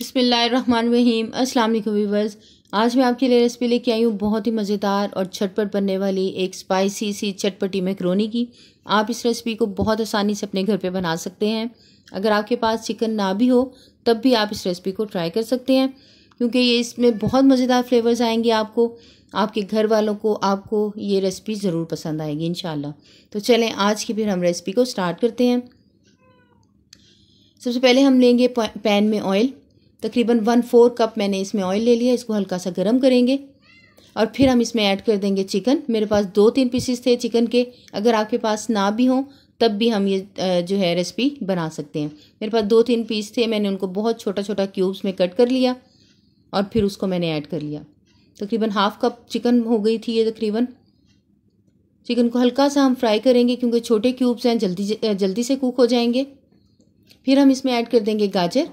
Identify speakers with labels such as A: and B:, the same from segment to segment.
A: बसमीम अस्सलाम वालेकुम वीवर्स आज मैं आपके लिए रेसिपी लेके आई हूँ बहुत ही मज़ेदार और छटपट बनने वाली एक स्पाइसी सी चटपटी मैक्रोनी की आप इस रेसिपी को बहुत आसानी से अपने घर पे बना सकते हैं अगर आपके पास चिकन ना भी हो तब भी आप इस रेसिपी को ट्राई कर सकते हैं क्योंकि ये इसमें बहुत मज़ेदार फ्लेवर्स आएंगे आपको आपके घर वालों को आपको ये रेसिपी ज़रूर पसंद आएगी इन तो चलें आज की फिर हम रेसिपी को स्टार्ट करते हैं सबसे पहले हम लेंगे पैन में ऑयल तकरीबन वन फोर कप मैंने इसमें ऑयल ले लिया इसको हल्का सा गर्म करेंगे और फिर हम इसमें ऐड कर देंगे चिकन मेरे पास दो तीन पीसेस थे चिकन के अगर आपके पास ना भी हों तब भी हम ये जो है रेसिपी बना सकते हैं मेरे पास दो तीन पीस थे मैंने उनको बहुत छोटा छोटा क्यूब्स में कट कर लिया और फिर उसको मैंने ऐड कर लिया तकरीबन हाफ़ कप चिकन हो गई थी ये तकरीबन चिकन को हल्का सा हम फ्राई करेंगे क्योंकि छोटे क्यूब्स हैं जल्दी जल्दी से कुक हो जाएंगे फिर हम इसमें ऐड कर देंगे गाजर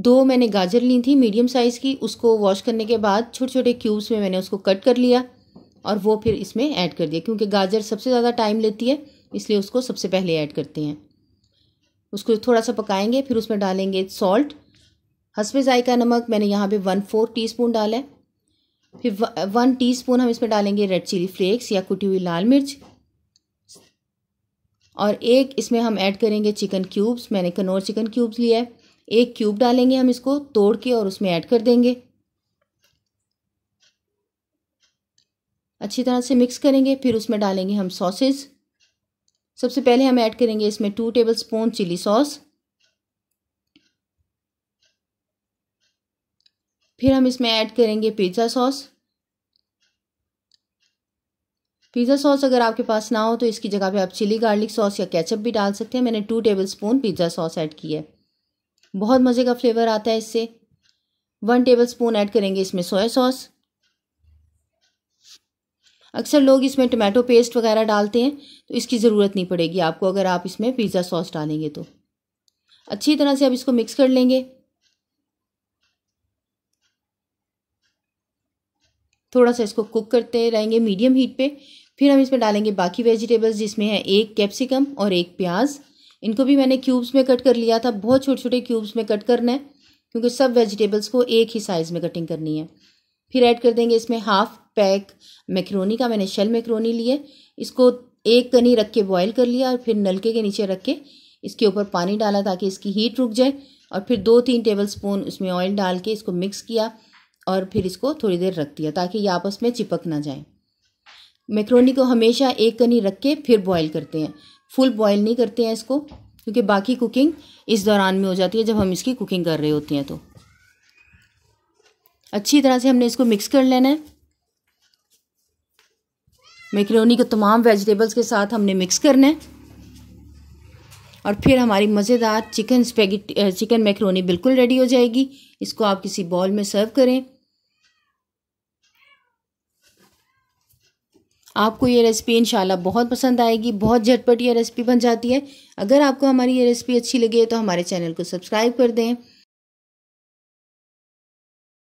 A: दो मैंने गाजर ली थी मीडियम साइज़ की उसको वॉश करने के बाद छोटे छोटे क्यूब्स में मैंने उसको कट कर लिया और वो फिर इसमें ऐड कर दिया क्योंकि गाजर सबसे ज़्यादा टाइम लेती है इसलिए उसको सबसे पहले ऐड करते हैं उसको थोड़ा सा पकाएंगे फिर उसमें डालेंगे सॉल्ट हसवे ज़ायका नमक मैंने यहाँ पे वन फोर टीस्पून डाला है फिर वन टीस्पून हम इसमें डालेंगे रेड चिली फ्लेक्स या कुटी हुई लाल मिर्च और एक इसमें हम ऐड करेंगे चिकन क्यूब्स मैंने कनौर चिकन क्यूब्स लिया है एक क्यूब डालेंगे हम इसको तोड़ के और उसमें ऐड कर देंगे अच्छी तरह से मिक्स करेंगे फिर उसमें डालेंगे हम सॉसेज सबसे पहले हम ऐड करेंगे इसमें two tablespoon chilli sauce फिर हम इसमें ऐड करेंगे पिज़्ज़ा सॉस पिज़्ज़ा सॉस अगर आपके पास ना हो तो इसकी जगह पे आप चिली गार्लिक सॉस या केचप भी डाल सकते हैं मैंने two tablespoon pizza sauce add किया है बहुत मज़े का फ्लेवर आता है इससे वन टेबल स्पून ऐड करेंगे इसमें सोया सॉस अक्सर लोग इसमें टमाटो पेस्ट वगैरह डालते हैं तो इसकी ज़रूरत नहीं पड़ेगी आपको अगर आप इसमें पिज़्ज़ा सॉस डालेंगे तो अच्छी तरह से अब इसको मिक्स कर लेंगे थोड़ा सा इसको कुक करते रहेंगे मीडियम हीट पे फिर हम इसमें डालेंगे बाकी वेजिटेबल्स जिसमें है एक कैप्सिकम और एक प्याज इनको भी मैंने क्यूब्स में कट कर लिया था बहुत छोटे छोटे क्यूब्स में कट करना है क्योंकि सब वेजिटेबल्स को एक ही साइज़ में कटिंग करनी है फिर ऐड कर देंगे इसमें हाफ पैक मैक्रोनी का मैंने शेल मैक्रोनी लिए इसको एक कनी रख के बॉयल कर लिया और फिर नलके के नीचे रख के इसके ऊपर पानी डाला ताकि इसकी हीट रुक जाए और फिर दो तीन टेबल स्पून उसमें ऑयल डाल के इसको मिक्स किया और फिर इसको थोड़ी देर रख दिया ताकि ये आपस में चिपक ना जाए मैक्रोनी को हमेशा एक कनी रख के फिर बॉयल करते हैं फुल बॉयल नहीं करते हैं इसको क्योंकि बाकी कुकिंग इस दौरान में हो जाती है जब हम इसकी कुकिंग कर रहे होते हैं तो अच्छी तरह से हमने इसको मिक्स कर लेना है मैक्रोनी को तमाम वेजिटेबल्स के साथ हमने मिक्स करना है और फिर हमारी मज़ेदार चिकन स्पेगेटी चिकन मैक्रोनी बिल्कुल रेडी हो जाएगी इसको आप किसी बॉल में सर्व करें आपको ये रेसिपी इंशाल्लाह बहुत पसंद आएगी बहुत झटपट ये रेसिपी बन जाती है अगर आपको हमारी ये रेसिपी अच्छी लगी है तो हमारे चैनल को सब्सक्राइब कर दें